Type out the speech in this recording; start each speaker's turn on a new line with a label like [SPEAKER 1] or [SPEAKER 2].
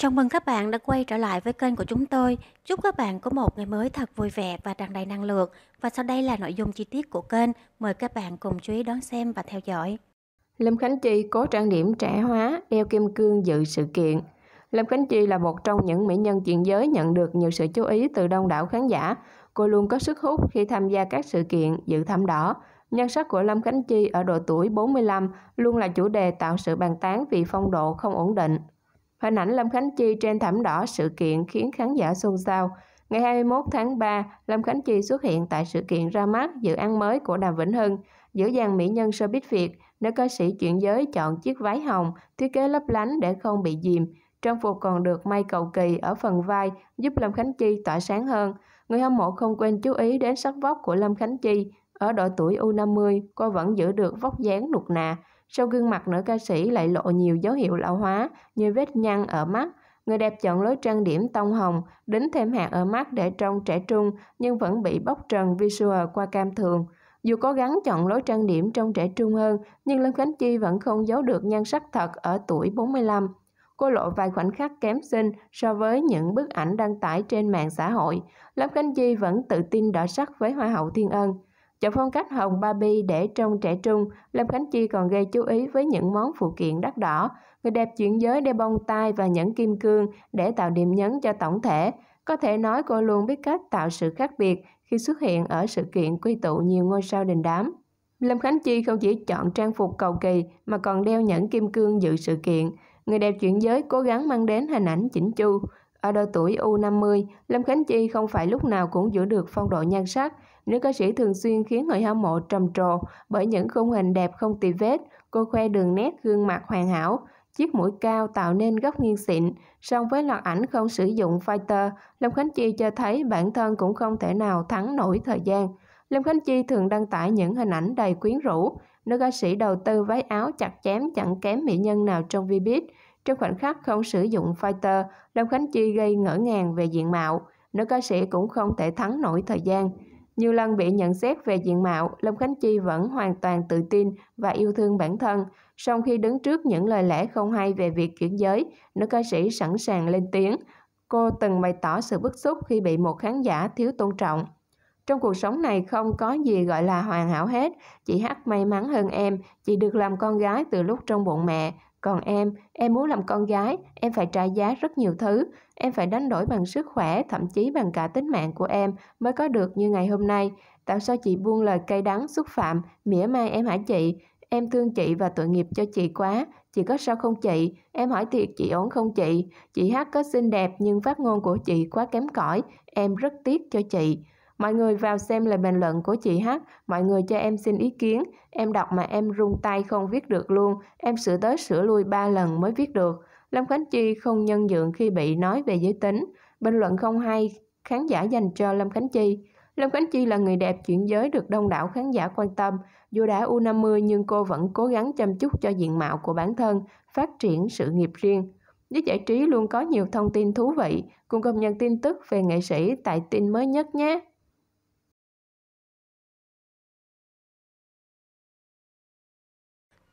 [SPEAKER 1] Chào mừng các bạn đã quay trở lại với kênh của chúng tôi. Chúc các bạn có một ngày mới thật vui vẻ và tràn đầy năng lượng. Và sau đây là nội dung chi tiết của kênh. Mời các bạn cùng chú ý đón xem và theo dõi. Lâm Khánh Chi cố trang điểm trẻ hóa, đeo kim cương dự sự kiện. Lâm Khánh Chi là một trong những mỹ nhân chuyện giới nhận được nhiều sự chú ý từ đông đảo khán giả. Cô luôn có sức hút khi tham gia các sự kiện dự thảm đỏ. Nhân sắc của Lâm Khánh Chi ở độ tuổi 45 luôn là chủ đề tạo sự bàn tán vì phong độ không ổn định, hình ảnh Lâm Khánh Chi trên thảm đỏ sự kiện khiến khán giả xôn xao. Ngày 21 tháng 3, Lâm Khánh Chi xuất hiện tại sự kiện ra mắt dự án mới của Đàm Vĩnh Hưng, giữa dàn mỹ nhân showbiz Việt, nữ ca sĩ chuyển giới chọn chiếc váy hồng, thiết kế lấp lánh để không bị dìm. Trang phục còn được may cầu kỳ ở phần vai, giúp Lâm Khánh Chi tỏa sáng hơn. Người hâm mộ không quên chú ý đến sắc vóc của Lâm Khánh Chi. Ở độ tuổi U50, cô vẫn giữ được vóc dáng nụt nà. Sau gương mặt nữ ca sĩ lại lộ nhiều dấu hiệu lão hóa như vết nhăn ở mắt. Người đẹp chọn lối trang điểm tông hồng, đính thêm hạt ở mắt để trông trẻ trung nhưng vẫn bị bóc trần visual qua cam thường. Dù cố gắng chọn lối trang điểm trông trẻ trung hơn, nhưng Lâm Khánh Chi vẫn không giấu được nhan sắc thật ở tuổi 45. Cô lộ vài khoảnh khắc kém xinh so với những bức ảnh đăng tải trên mạng xã hội. Lâm Khánh Chi vẫn tự tin đỏ sắc với Hoa hậu Thiên Ân. Chọn phong cách hồng Barbie để trông trẻ trung, Lâm Khánh Chi còn gây chú ý với những món phụ kiện đắt đỏ. Người đẹp chuyển giới đeo bông tai và nhẫn kim cương để tạo điểm nhấn cho tổng thể. Có thể nói cô luôn biết cách tạo sự khác biệt khi xuất hiện ở sự kiện quy tụ nhiều ngôi sao đình đám. Lâm Khánh Chi không chỉ chọn trang phục cầu kỳ mà còn đeo nhẫn kim cương dự sự kiện. Người đẹp chuyển giới cố gắng mang đến hình ảnh chỉnh chu, ở độ tuổi U50, Lâm Khánh Chi không phải lúc nào cũng giữ được phong độ nhan sắc. Nữ ca sĩ thường xuyên khiến người hâm mộ trầm trồ bởi những khung hình đẹp không tì vết. Cô khoe đường nét gương mặt hoàn hảo, chiếc mũi cao tạo nên góc nghiêng xịn. Song với loạt ảnh không sử dụng fighter, Lâm Khánh Chi cho thấy bản thân cũng không thể nào thắng nổi thời gian. Lâm Khánh Chi thường đăng tải những hình ảnh đầy quyến rũ. Nữ ca sĩ đầu tư váy áo chặt chém chẳng kém mỹ nhân nào trong Vbiz. Trong khoảnh khắc không sử dụng fighter, Lâm Khánh Chi gây ngỡ ngàng về diện mạo, nữ ca sĩ cũng không thể thắng nổi thời gian. Nhiều lần bị nhận xét về diện mạo, Lâm Khánh Chi vẫn hoàn toàn tự tin và yêu thương bản thân. Song khi đứng trước những lời lẽ không hay về việc chuyển giới, nữ ca sĩ sẵn sàng lên tiếng. Cô từng bày tỏ sự bức xúc khi bị một khán giả thiếu tôn trọng. Trong cuộc sống này không có gì gọi là hoàn hảo hết, chị Hát may mắn hơn em, chị được làm con gái từ lúc trong bụng mẹ, còn em, em muốn làm con gái, em phải trả giá rất nhiều thứ. Em phải đánh đổi bằng sức khỏe, thậm chí bằng cả tính mạng của em mới có được như ngày hôm nay. Tại sao chị buông lời cay đắng, xúc phạm, mỉa mai em hả chị? Em thương chị và tội nghiệp cho chị quá. Chị có sao không chị? Em hỏi thiệt chị ổn không chị? Chị Hát có xinh đẹp nhưng phát ngôn của chị quá kém cỏi. Em rất tiếc cho chị. Mọi người vào xem lời bình luận của chị H, mọi người cho em xin ý kiến, em đọc mà em run tay không viết được luôn, em sửa tới sửa lui 3 lần mới viết được. Lâm Khánh Chi không nhân dượng khi bị nói về giới tính, bình luận không hay, khán giả dành cho Lâm Khánh Chi. Lâm Khánh Chi là người đẹp chuyển giới được đông đảo khán giả quan tâm. Dù đã U50 nhưng cô vẫn cố gắng chăm chút cho diện mạo của bản thân, phát triển sự nghiệp riêng. Giới giải trí luôn có nhiều thông tin thú vị. Cùng cập nhật tin tức về nghệ sĩ tại tin mới nhất nhé!